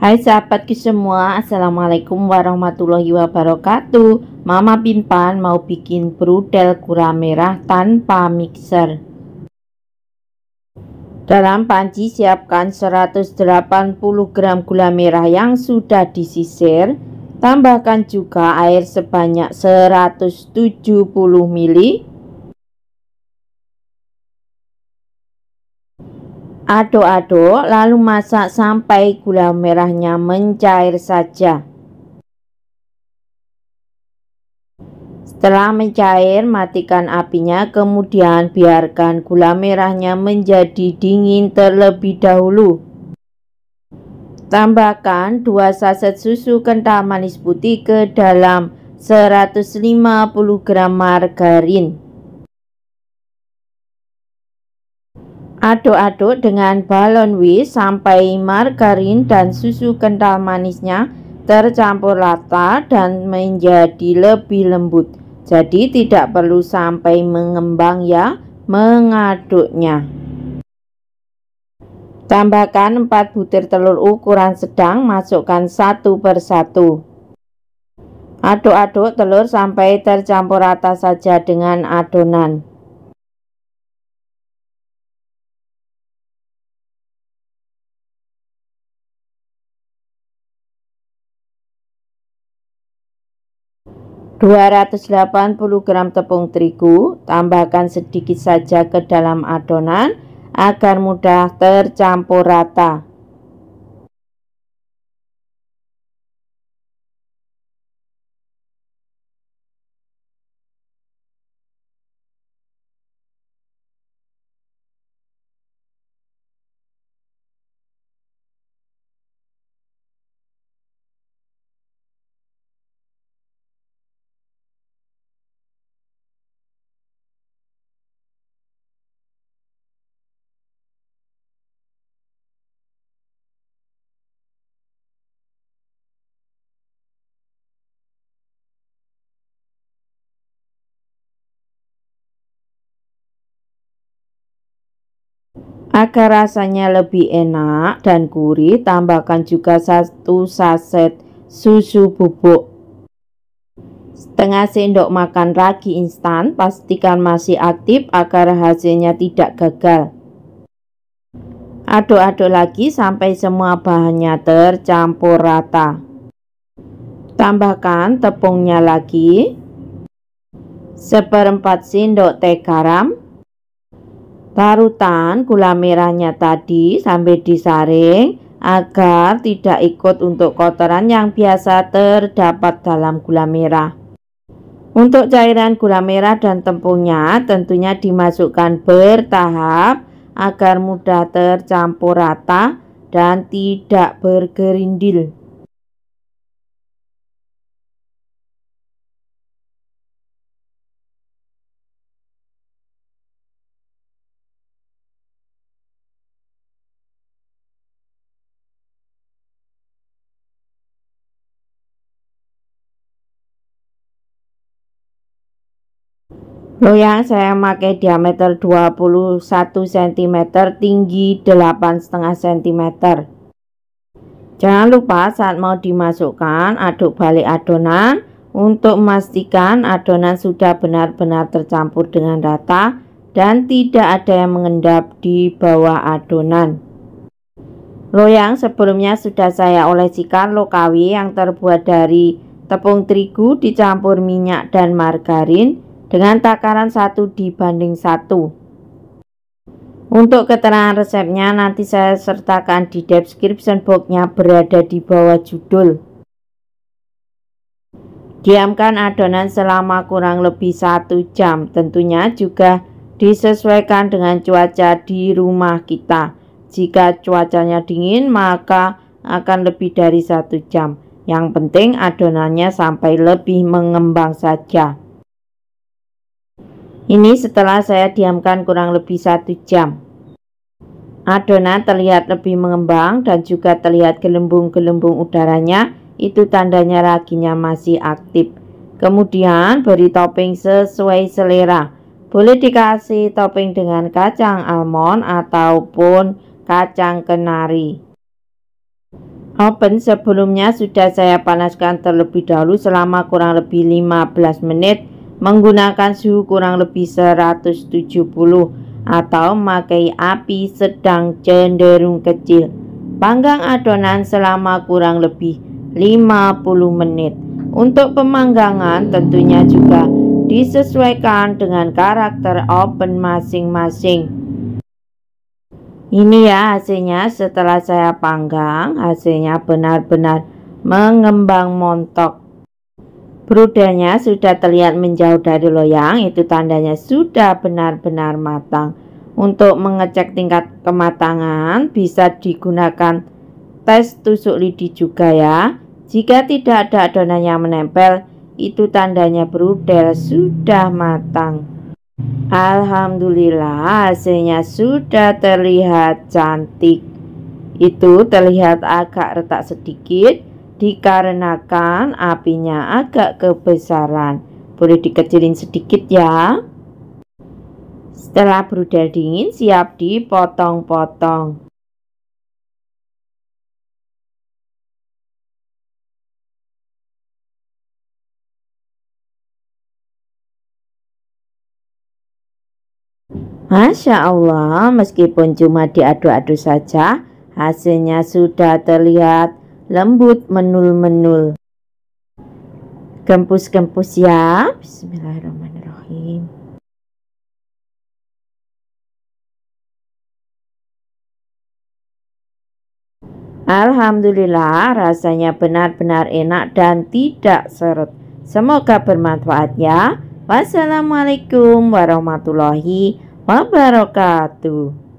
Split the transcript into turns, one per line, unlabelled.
Hai sahabatku semua, Assalamualaikum warahmatullahi wabarakatuh Mama Pinpan mau bikin brudel gula merah tanpa mixer Dalam panci siapkan 180 gram gula merah yang sudah disisir Tambahkan juga air sebanyak 170 ml Aduk-aduk lalu masak sampai gula merahnya mencair saja. Setelah mencair, matikan apinya, kemudian biarkan gula merahnya menjadi dingin terlebih dahulu. Tambahkan 2 saset susu kental manis putih ke dalam 150 gram margarin. Aduk-aduk dengan balon whisk sampai margarin dan susu kental manisnya tercampur rata dan menjadi lebih lembut. Jadi tidak perlu sampai mengembang ya mengaduknya. Tambahkan 4 butir telur ukuran sedang, masukkan satu persatu. Aduk-aduk telur sampai tercampur rata saja dengan adonan. 280 gram tepung terigu tambahkan sedikit saja ke dalam adonan agar mudah tercampur rata Agar rasanya lebih enak dan gurih, tambahkan juga satu saset susu bubuk. Setengah sendok makan ragi instan, pastikan masih aktif agar hasilnya tidak gagal. Aduk-aduk lagi sampai semua bahannya tercampur rata. Tambahkan tepungnya lagi. Seperempat sendok teh garam Parutan gula merahnya tadi sampai disaring agar tidak ikut untuk kotoran yang biasa terdapat dalam gula merah. Untuk cairan gula merah dan tepungnya tentunya dimasukkan bertahap agar mudah tercampur rata dan tidak bergerindil. Loyang saya pakai diameter 21 cm, tinggi 8,5 cm. Jangan lupa saat mau dimasukkan, aduk balik adonan untuk memastikan adonan sudah benar-benar tercampur dengan rata dan tidak ada yang mengendap di bawah adonan. Loyang sebelumnya sudah saya olesikan lokawi yang terbuat dari tepung terigu dicampur minyak dan margarin dengan takaran 1 dibanding 1. Untuk keterangan resepnya nanti saya sertakan di description boxnya berada di bawah judul. Diamkan adonan selama kurang lebih 1 jam, tentunya juga disesuaikan dengan cuaca di rumah kita. Jika cuacanya dingin, maka akan lebih dari satu jam. Yang penting adonannya sampai lebih mengembang saja. Ini setelah saya diamkan kurang lebih satu jam. Adonan terlihat lebih mengembang dan juga terlihat gelembung-gelembung udaranya, itu tandanya raginya masih aktif. Kemudian beri topping sesuai selera. Boleh dikasih topping dengan kacang almond ataupun kacang kenari. Oven sebelumnya sudah saya panaskan terlebih dahulu selama kurang lebih 15 menit menggunakan suhu kurang lebih 170 atau memakai api sedang cenderung kecil. Panggang adonan selama kurang lebih 50 menit. Untuk pemanggangan tentunya juga disesuaikan dengan karakter oven masing-masing. Ini ya hasilnya setelah saya panggang, hasilnya benar-benar mengembang montok. Brudanya sudah terlihat menjauh dari loyang, itu tandanya sudah benar-benar matang. Untuk mengecek tingkat kematangan bisa digunakan tes tusuk lidi juga ya. Jika tidak ada adonan yang menempel, itu tandanya brudel sudah matang. Alhamdulillah hasilnya sudah terlihat cantik. Itu terlihat agak retak sedikit dikarenakan apinya agak kebesaran. Boleh dikecilin sedikit ya. Setelah berudar dingin, siap dipotong-potong. Masya Allah, meskipun cuma diaduk-aduk saja, hasilnya sudah terlihat lembut menul-menul. Gempus-gempus ya. Bismillahirrahmanirrahim. Alhamdulillah rasanya benar-benar enak dan tidak seret. Semoga bermanfaat ya. Wassalamualaikum warahmatullahi wabarakatuh.